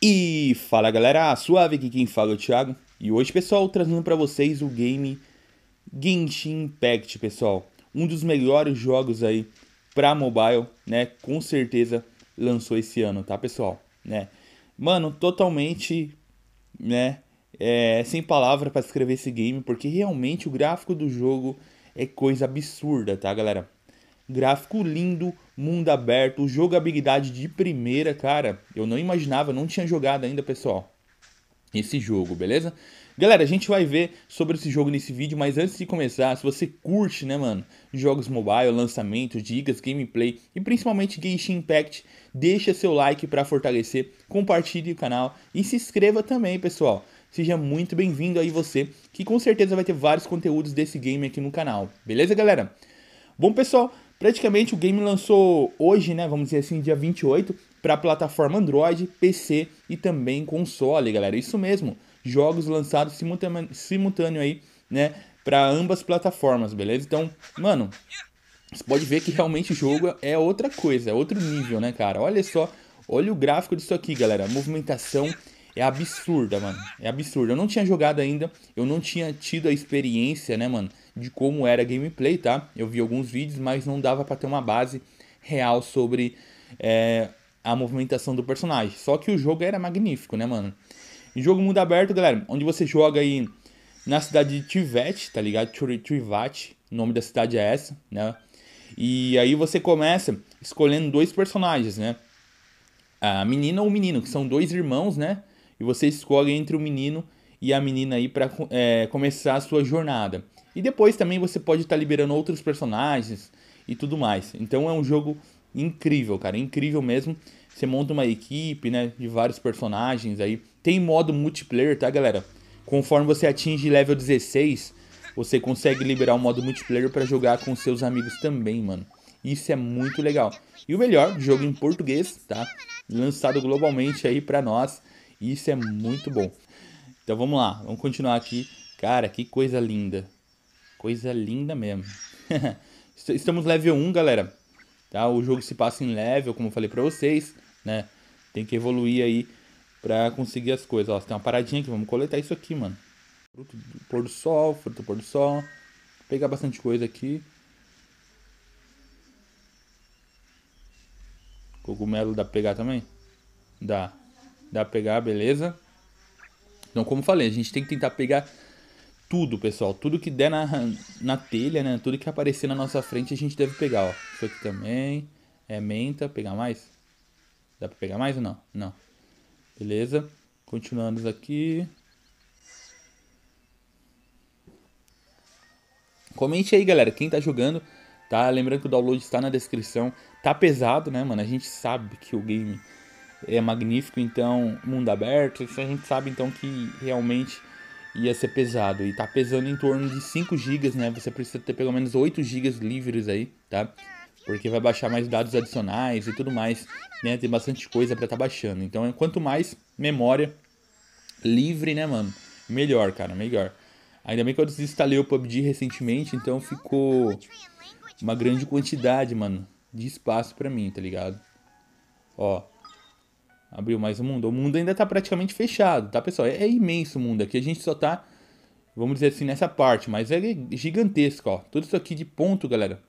E fala galera, suave aqui quem fala é o Thiago. E hoje, pessoal, trazendo para vocês o game Genshin Impact, pessoal. Um dos melhores jogos aí para mobile, né? Com certeza lançou esse ano, tá, pessoal? Né? Mano, totalmente, né, é, sem palavra para descrever esse game, porque realmente o gráfico do jogo é coisa absurda, tá, galera? Gráfico lindo, mundo aberto, jogabilidade de primeira, cara. Eu não imaginava, não tinha jogado ainda, pessoal. Esse jogo, beleza? Galera, a gente vai ver sobre esse jogo nesse vídeo, mas antes de começar, se você curte, né, mano, jogos mobile, lançamentos, dicas, gameplay e principalmente Genshin Impact, deixa seu like para fortalecer, compartilhe o canal e se inscreva também, pessoal. Seja muito bem-vindo aí você, que com certeza vai ter vários conteúdos desse game aqui no canal. Beleza, galera? Bom, pessoal, Praticamente o game lançou hoje, né, vamos dizer assim, dia 28, para plataforma Android, PC e também console, galera. Isso mesmo, jogos lançados simultâneo, simultâneo aí, né, para ambas plataformas, beleza? Então, mano, você pode ver que realmente o jogo é outra coisa, é outro nível, né, cara? Olha só, olha o gráfico disso aqui, galera. A movimentação é absurda, mano. É absurda. Eu não tinha jogado ainda, eu não tinha tido a experiência, né, mano? de como era a gameplay, tá? Eu vi alguns vídeos, mas não dava para ter uma base real sobre é, a movimentação do personagem. Só que o jogo era magnífico, né, mano? E jogo mundo aberto, galera, onde você joga aí na cidade de Tivete, tá ligado? Tivate, o nome da cidade é essa, né? E aí você começa escolhendo dois personagens, né? A menina ou o menino, que são dois irmãos, né? E você escolhe entre o menino e a menina aí para é, começar a sua jornada. E depois também você pode estar tá liberando outros personagens e tudo mais. Então é um jogo incrível, cara, incrível mesmo. Você monta uma equipe, né, de vários personagens aí. Tem modo multiplayer, tá, galera? Conforme você atinge level 16, você consegue liberar o modo multiplayer para jogar com seus amigos também, mano. Isso é muito legal. E o melhor, jogo em português, tá? Lançado globalmente aí para nós. Isso é muito bom. Então vamos lá, vamos continuar aqui. Cara, que coisa linda. Coisa linda mesmo. Estamos level 1, galera. Tá? O jogo se passa em level, como eu falei pra vocês, né? Tem que evoluir aí pra conseguir as coisas. Ó, tem uma paradinha aqui, vamos coletar isso aqui, mano. Fruto do pôr do sol, fruto do pôr do sol. Vou pegar bastante coisa aqui. Cogumelo dá pra pegar também? Dá. Dá pra pegar, beleza? Então, como falei, a gente tem que tentar pegar tudo, pessoal. Tudo que der na, na telha, né? Tudo que aparecer na nossa frente, a gente deve pegar, ó. Isso aqui também. É menta. Pegar mais? Dá pra pegar mais ou não? Não. Beleza. Continuando aqui. Comente aí, galera. Quem tá jogando, tá? Lembrando que o download está na descrição. Tá pesado, né, mano? A gente sabe que o game é magnífico, então... Mundo aberto. Isso a gente sabe, então, que realmente ia ser pesado. E tá pesando em torno de 5 GB, né? Você precisa ter pelo menos 8 GB livres aí, tá? Porque vai baixar mais dados adicionais e tudo mais, né? Tem bastante coisa para tá baixando. Então, é quanto mais memória livre, né, mano? Melhor, cara, melhor. Ainda bem que eu desinstalei o PUBG recentemente, então ficou uma grande quantidade, mano, de espaço para mim, tá ligado? Ó, Abriu mais o mundo? O mundo ainda está praticamente fechado, tá, pessoal? É, é, imenso o mundo aqui. A gente só está, vamos dizer assim, nessa parte, mas é gigantesco, ó. Tudo isso aqui de ponto, galera.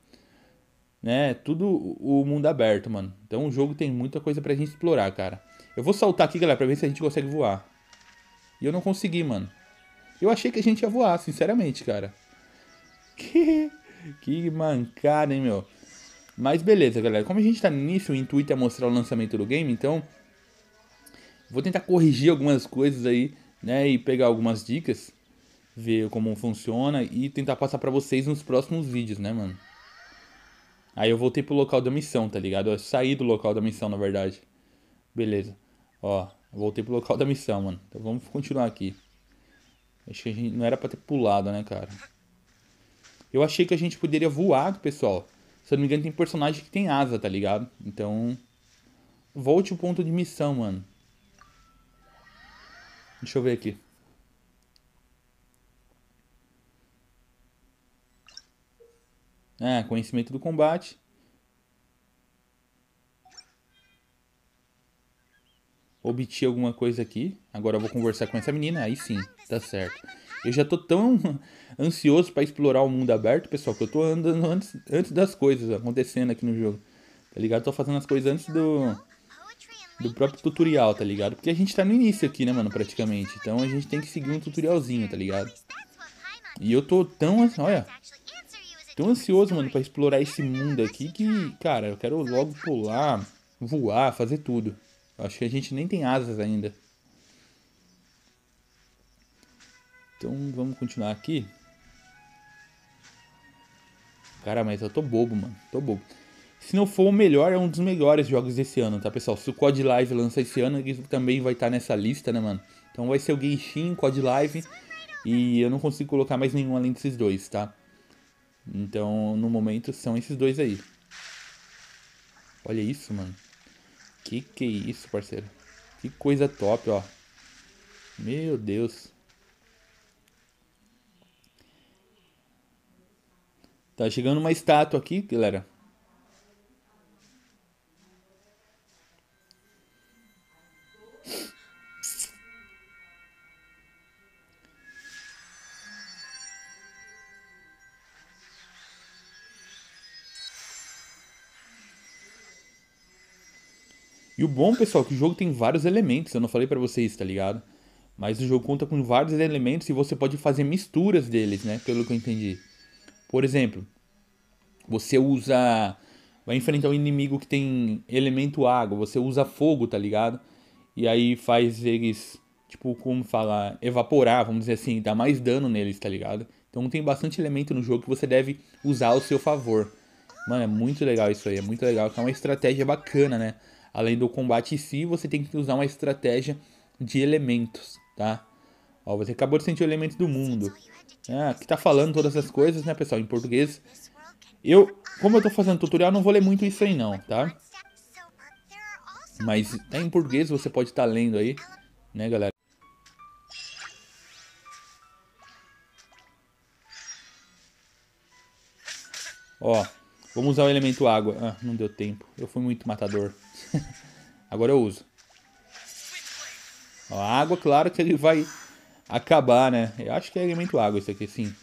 Né? Tudo o mundo aberto, mano. Então o jogo tem muita coisa pra gente explorar, cara. Eu vou saltar aqui, galera, pra ver se a gente consegue voar. E eu não consegui, mano. Eu achei que a gente ia voar, sinceramente, cara. Que, que mancada, hein, meu? Mas beleza, galera. Como a gente tá no início, o intuito é mostrar o lançamento do game, então Vou tentar corrigir algumas coisas aí, né? E pegar algumas dicas, ver como funciona e tentar passar para vocês nos próximos vídeos, né, mano? Aí eu voltei pro local da missão, tá ligado? Eu saí do local da missão, na verdade. Beleza. Ó, voltei pro local da missão, mano. Então vamos continuar aqui. Acho que a gente não era pra ter pulado, né, cara? Eu achei que a gente poderia voar, pessoal. Se eu não me engano, tem personagem que tem asa, tá ligado? Então. Volte o ponto de missão, mano. Deixa eu ver aqui. Ah, conhecimento do combate. Obti alguma coisa aqui. Agora eu vou conversar com essa menina. Aí sim, tá certo. Eu já tô tão ansioso para explorar o mundo aberto, pessoal, que eu tô andando antes, antes das coisas acontecendo aqui no jogo. Tá ligado? Tô fazendo as coisas antes do do próprio tutorial, tá ligado? Porque a gente tá no início aqui, né, mano, praticamente. Então a gente tem que seguir um tutorialzinho, tá ligado? E eu tô tão, assim, olha, tão ansioso, mano, para explorar esse mundo aqui que, cara, eu quero logo pular, voar, fazer tudo. Acho que a gente nem tem asas ainda. Então vamos continuar aqui. Cara, mas eu tô bobo, mano. Tô bobo se não for o melhor, é um dos melhores jogos desse ano, tá, pessoal? Se o COD Live lança esse ano, ele também vai estar tá nessa lista, né, mano? Então vai ser o Genshin, COD Live, e eu não consigo colocar mais nenhum além desses dois, tá? Então, no momento, são esses dois aí. Olha isso, mano. Que que é isso, parceiro? Que coisa top, ó. Meu Deus. Tá chegando uma estátua aqui, galera. E o bom, pessoal, é que o jogo tem vários elementos. Eu não falei para vocês, tá ligado? Mas o jogo conta com vários elementos e você pode fazer misturas deles, né? Pelo que eu entendi. Por exemplo, você usa. Vai enfrentar um inimigo que tem elemento água, você usa fogo, tá ligado? E aí faz eles, tipo, como falar, evaporar, vamos dizer assim, dar mais dano neles, tá ligado? Então tem bastante elemento no jogo que você deve usar ao seu favor. Mano, é muito legal isso aí, é muito legal, é uma estratégia bacana, né? Além do combate em si, você tem que usar uma estratégia de elementos, tá? Ó, você acabou de sentir o elemento do mundo. Ah, que tá falando todas as coisas, né, pessoal, em português. Eu, como eu tô fazendo tutorial, não vou ler muito isso aí não, tá? Mas tá em português, você pode estar tá lendo aí, né, galera? Ó, Vamos usar o elemento água. Ah, não deu tempo. Eu fui muito matador. Agora eu uso. a água, claro que ele vai acabar, né? Eu acho que é elemento água isso aqui, sim.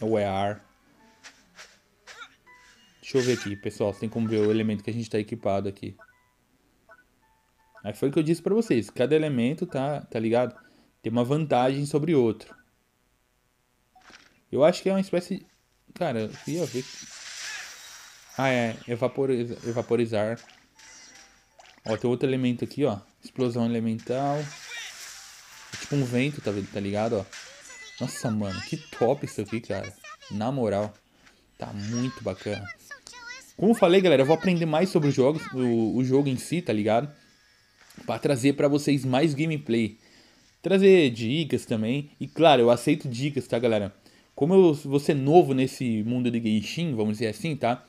Ou é ar. Deixa eu ver aqui, pessoal. Tem como ver o elemento que a gente está equipado aqui. Aí foi o que eu disse para vocês. Cada elemento, tá, tá ligado? Tem uma vantagem sobre outro. Eu acho que é uma espécie Cara, eu ia ver. Ah, é. evaporizar evaporizar. Ó, tem outro elemento aqui, ó. Explosão elemental. É tipo um vento, tá, tá ligado, ó. Nossa, mano. Que top isso aqui, cara. Na moral. Tá muito bacana. Como eu falei, galera, eu vou aprender mais sobre os jogos, o, o jogo em si, tá ligado? Para trazer para vocês mais gameplay. Trazer dicas também. E claro, eu aceito dicas, tá, galera? Como eu vou ser é novo nesse mundo de Genshin, vamos dizer assim, tá?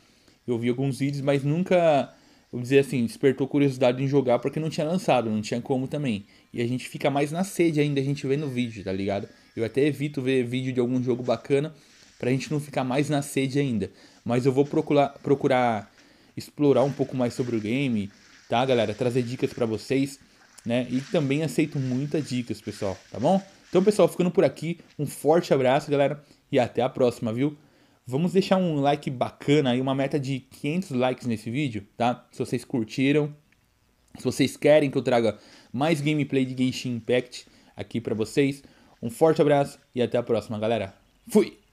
Eu vi alguns vídeos, mas nunca, vamos dizer assim, despertou curiosidade em jogar porque não tinha lançado, não tinha como também. E a gente fica mais na sede ainda, a gente vê no vídeo, tá ligado? Eu até evito ver vídeo de algum jogo bacana pra gente não ficar mais na sede ainda. Mas eu vou procurar, procurar explorar um pouco mais sobre o game, tá, galera? Trazer dicas para vocês, né? E também aceito muitas dicas, pessoal, tá bom? Então, pessoal, ficando por aqui, um forte abraço, galera e até a próxima, viu? Vamos deixar um like bacana aí, uma meta de 500 likes nesse vídeo, tá? Se vocês curtiram, se vocês querem que eu traga mais gameplay de Genshin Impact aqui para vocês, um forte abraço e até a próxima, galera. Fui!